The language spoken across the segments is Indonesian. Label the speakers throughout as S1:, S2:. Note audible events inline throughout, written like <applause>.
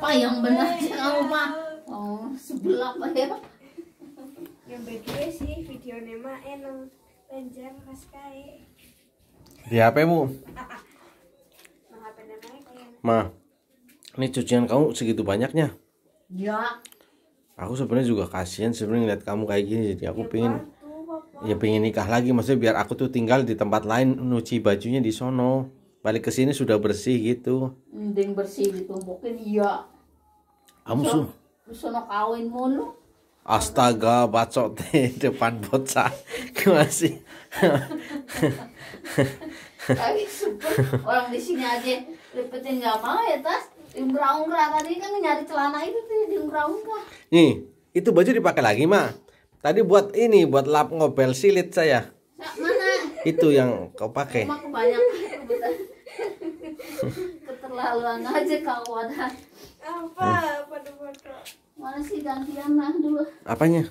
S1: pak yang benar sih kamu mah oh sebelah apa ya yang beda sih video nema enak eh, panjang mas kai di mu ya, ma ini cucian kamu segitu banyaknya ya aku sebenarnya juga kasihan sebenarnya lihat kamu kayak gini jadi aku ya, pingin bantu, ya pengen nikah lagi maksudnya biar aku tuh tinggal di tempat lain nuci bajunya di sono balik ke sini sudah bersih gitu mending bersih gitu, mungkin iya kamu su. sono kawin mulu astaga bacok teh <laughs> depan bocah masih tapi super orang di sini aja lipetin nggak mau ya tas diungkra-ungkra tadi kan nyari celana itu tuh diungkra-ungkra nih itu baju dipakai lagi mah tadi buat ini buat lap ngobel silit saya nah, mana itu yang kau pakai Cuma kebanyakan keterlaluan aja kau ada apa pada foto mana sih gantian lah dulu apanya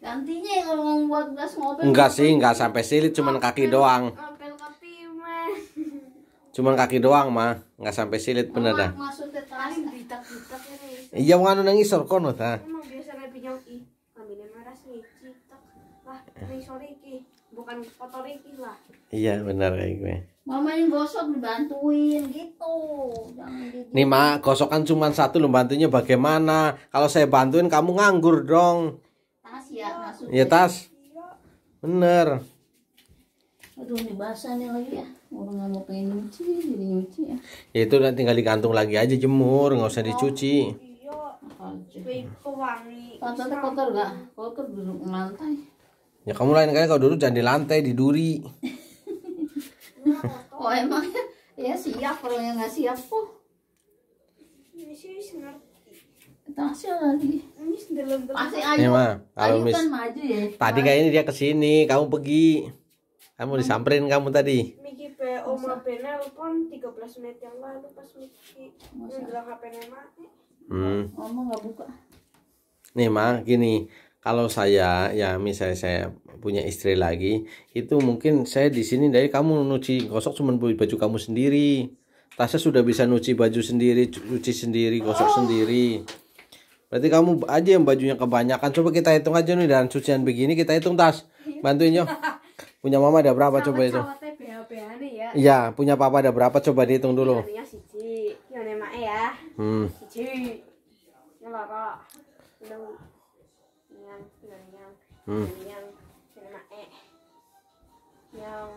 S1: gantinya ya ngomong buat gas mobil enggak sih enggak sampai silit cuman kaki doang mah cuman kaki doang mah enggak sampai silit oh, bener dah iya mau anu nangis sor sorry ta bukan kotor lah Iya benar kayak gue. Mama yang gosok dibantuin gitu. Jangan gitu. Nih mak, gosokan cuma satu lo bantunya bagaimana? Kalau saya bantuin kamu nganggur dong. Tas ya maksudnya. Iya tas. Bener. Aduh ini basah nih lagi ya. Orang nggak mau pengen nyuci, jadi nyuci ya. Ya itu tinggal digantung lagi aja jemur, nggak usah dicuci. Lantai kotor gak? Kotor duduk lantai. Ya kamu lain kali kalau duduk jangan di lantai, di duri oh emangnya ya siap kalau yang nggak siap kok Tasya lagi. Pasti Ayu. Ya, kan maju ya. Tadi kayaknya dia kesini, kamu pergi. Kamu kan- disamperin kamu tadi. Nih, Ma, gini kalau saya ya misalnya saya punya istri lagi itu mungkin saya di sini dari kamu nuci gosok cuma baju kamu sendiri Tasya sudah bisa nuci baju sendiri cuci sendiri gosok sendiri berarti kamu aja yang bajunya kebanyakan coba kita hitung aja nih dan cucian begini kita hitung tas bantuin yo punya mama ada berapa coba itu Ya iya, punya papa ada berapa coba dihitung dulu. Iya, iya, si ya. Hmm hmm. yang cinema e yang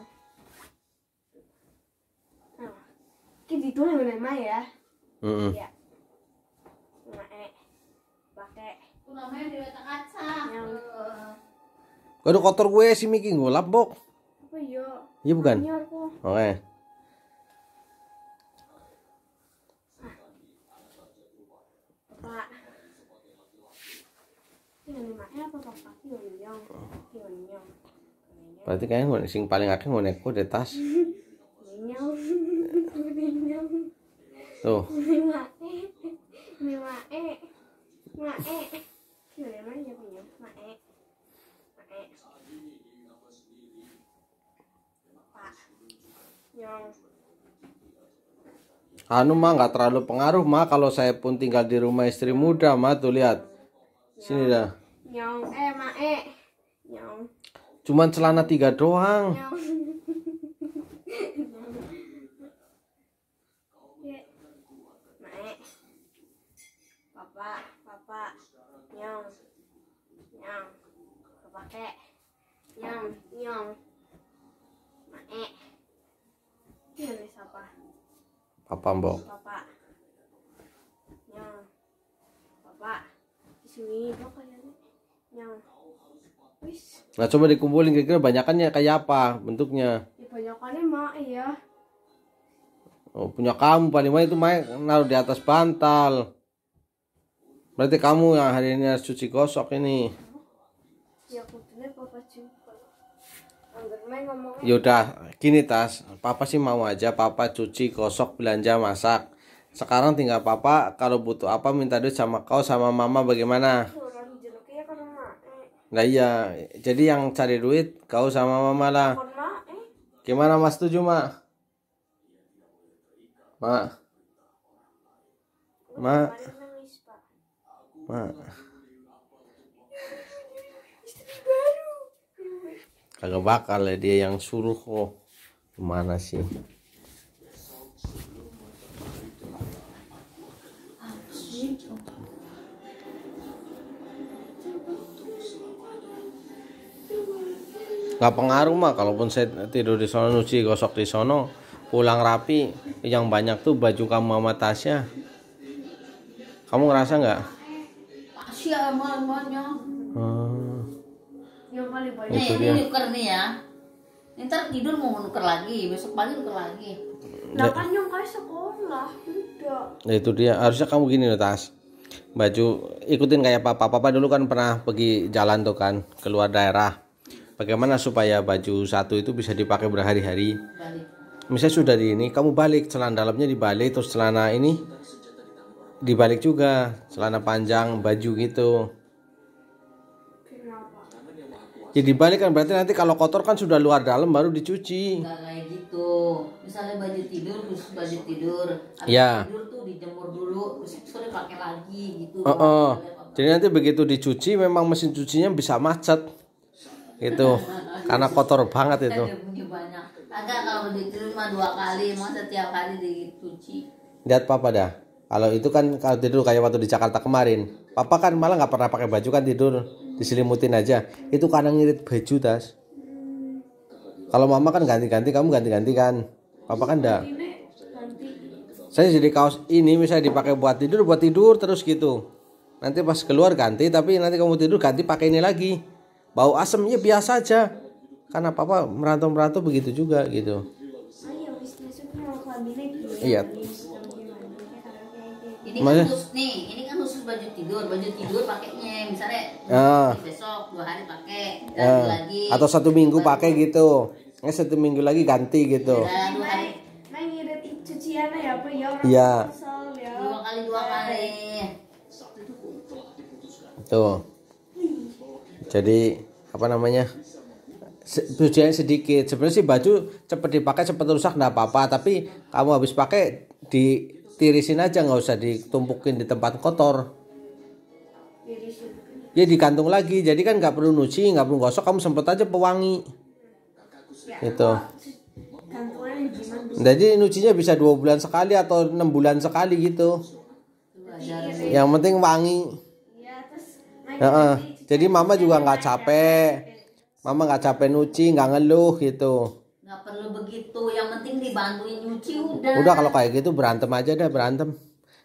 S1: nah kita tuh yang nama ya hmm. ya cinema e pakai ulamanya di mata kaca yang Aduh kotor gue si Miki ngulap, Bok. Apa iya? Iya bukan? Oke. Okay. Iya, Berarti kayaknya ngono sing paling akeh ngono iku di tas. Tuh. Anu mah nggak terlalu pengaruh mah kalau saya pun tinggal di rumah istri muda mah tuh lihat sini dah. Nyong. Eh, e. Nyong. Cuman celana tiga doang. Nyong. <laughs> Ya. Papa, papa, nyong, nyong, kepake, nyong, nyong, mae, tulis Papa mbok. Papa, nyong, papa, di sini mbok kalian. Nah coba dikumpulin kira-kira banyakannya kayak apa bentuknya? Ya, banyakannya mak ya. Oh, punya kamu paling banyak itu main naruh di atas bantal. Berarti kamu yang hari ini harus cuci gosok ini. Ya kutunya papa Yaudah, ya gini tas, papa sih mau aja papa cuci, gosok, belanja, masak. Sekarang tinggal papa kalau butuh apa minta duit sama kau sama mama bagaimana? nah iya, jadi yang cari duit kau sama mama lah. Eh. Gimana mas tuju ma? Ma? Ma? Ma? Kagak bakal ya dia yang suruh kok. Oh. Gimana sih? nggak pengaruh mah kalaupun saya tidur di sono nuci, gosok di sono pulang rapi yang banyak tuh baju kamu sama tasnya kamu ngerasa nggak hmm. yang paling banyak ini nuker nih ya ntar tidur mau nuker lagi besok pagi nuker lagi nah kan yang kayak sekolah tidak nah, itu dia harusnya kamu gini loh tas baju ikutin kayak papa papa dulu kan pernah pergi jalan tuh kan keluar daerah bagaimana supaya baju satu itu bisa dipakai berhari-hari misalnya sudah di ini kamu balik celana dalamnya dibalik terus celana ini dibalik juga celana panjang baju gitu jadi ya, balik kan berarti nanti kalau kotor kan sudah luar dalam baru dicuci Enggak kayak gitu misalnya baju tidur terus baju tidur ya. tidur tuh dijemur dulu terus sore pakai lagi gitu oh, oh. jadi nanti begitu dicuci memang mesin cucinya bisa macet itu karena kotor banget itu agak kalau diterima dua kali mau tiap hari dicuci lihat papa dah kalau itu kan kalau tidur kayak waktu di Jakarta kemarin papa kan malah nggak pernah pakai baju kan tidur diselimutin aja itu karena ngirit baju tas kalau mama kan ganti-ganti kamu ganti-ganti kan papa kan dah. saya jadi kaos ini misalnya dipakai buat tidur buat tidur terus gitu nanti pas keluar ganti tapi nanti kamu tidur ganti pakai ini lagi bau asemnya biasa aja karena papa merantau-merantau begitu juga gitu iya ini kan khusus nih ini kan khusus baju tidur baju tidur pakainya misalnya ya. besok dua hari pakai ya. lagi atau satu minggu pakai gitu eh satu minggu lagi ganti gitu ya, dua hari cuciannya ya ya iya. ya. dua kali dua kali tuh jadi apa namanya tujuannya sedikit sebenarnya sih baju cepet dipakai cepet rusak nggak apa-apa tapi kamu habis pakai ditirisin aja nggak usah ditumpukin di tempat kotor ya digantung lagi jadi kan nggak perlu nuci nggak perlu gosok kamu sempet aja pewangi Itu. jadi nucinya bisa dua bulan sekali atau enam bulan sekali gitu yang penting wangi uh, Jadi mama juga nggak capek. Mama nggak capek nyuci, nggak ngeluh gitu. Nggak perlu begitu. Yang penting dibantuin nyuci udah. Udah kalau kayak gitu berantem aja dah berantem.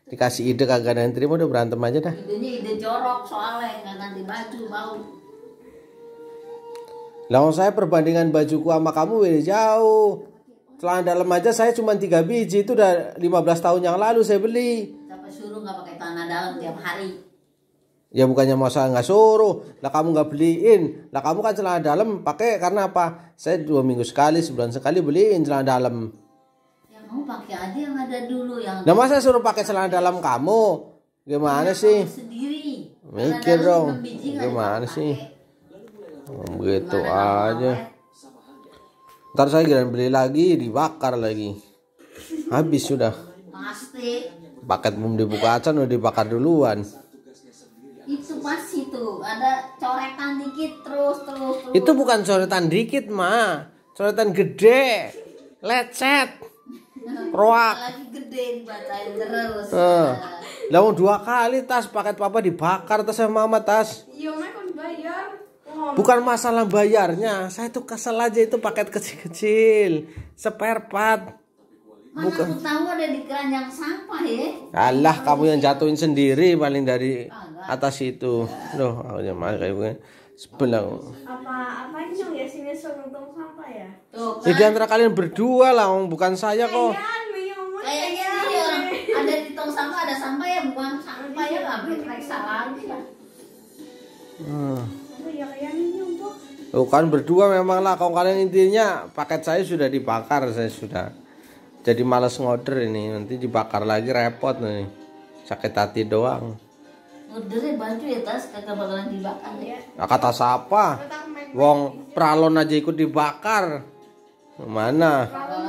S1: Dikasih ide kagak ada yang terima udah berantem aja dah. Idenya ide jorok soalnya nggak ganti baju bau. Langsung saya perbandingan bajuku sama kamu beda jauh. Celana dalam aja saya cuma tiga biji itu udah 15 tahun yang lalu saya beli. Siapa suruh nggak pakai celana dalam tiap hari? Ya bukannya masa nggak suruh, lah kamu nggak beliin, lah kamu kan celana dalam pakai karena apa? Saya dua minggu sekali, sebulan sekali beliin celana dalam. Ya mau pakai aja yang ada dulu yang. Nah masa suruh pakai celana dalam kamu? Gimana ya, sih? Kamu sendiri.
S2: Mikir dong.
S1: Gimana sih? Begitu oh, aja. Ntar saya kira beli lagi, dibakar lagi. Habis sudah. Pasti. Paket belum dibuka aja udah dibakar duluan gitu ada coretan dikit terus terus, terus. itu bukan coretan dikit ma coretan gede lecet <laughs> roak lagi gede dibacain terus uh. dua kali tas paket papa dibakar tas sama mama tas iya kan bayar Bukan masalah bayarnya, saya tuh kesel aja itu paket kecil-kecil, spare part Mana Bukan. aku tahu ada di keranjang sampah ya. Alah, oh, kamu yang jatuhin sendiri paling dari Agak. atas itu. Loh, aku malah kayak sebelah. Apa apa itu ya sini tong sampah ya? Tuh, kan? Jadi antara kalian berdua lah, bukan saya kok. Kayaknya orang ada di tong sampah ada sampah ya, bukan sampah ya nggak boleh salah lagi lah. Hmm. Oh, iya, Tuh kan berdua memang lah, kalau kalian intinya paket saya sudah dibakar, saya sudah jadi males ngorder ini nanti dibakar lagi repot nih sakit hati doang ya baju ya tas kagak bakalan dibakar ya nah, kata siapa wong pralon aja ikut dibakar mana ya, ya. kalau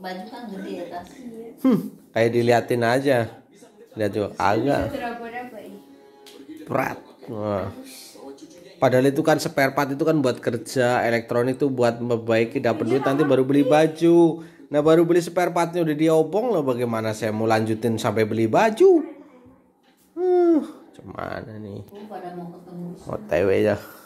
S1: baju kan gede ya tas iya. hmm, kayak diliatin aja lihat juga agak berat wah. Padahal itu kan spare part itu kan buat kerja, elektronik itu buat membaiki dapat duit iya. nanti baru beli baju. Nah baru beli spare partnya udah diobong loh bagaimana saya mau lanjutin sampai beli baju. Hmm, cuman nih. Otw ya.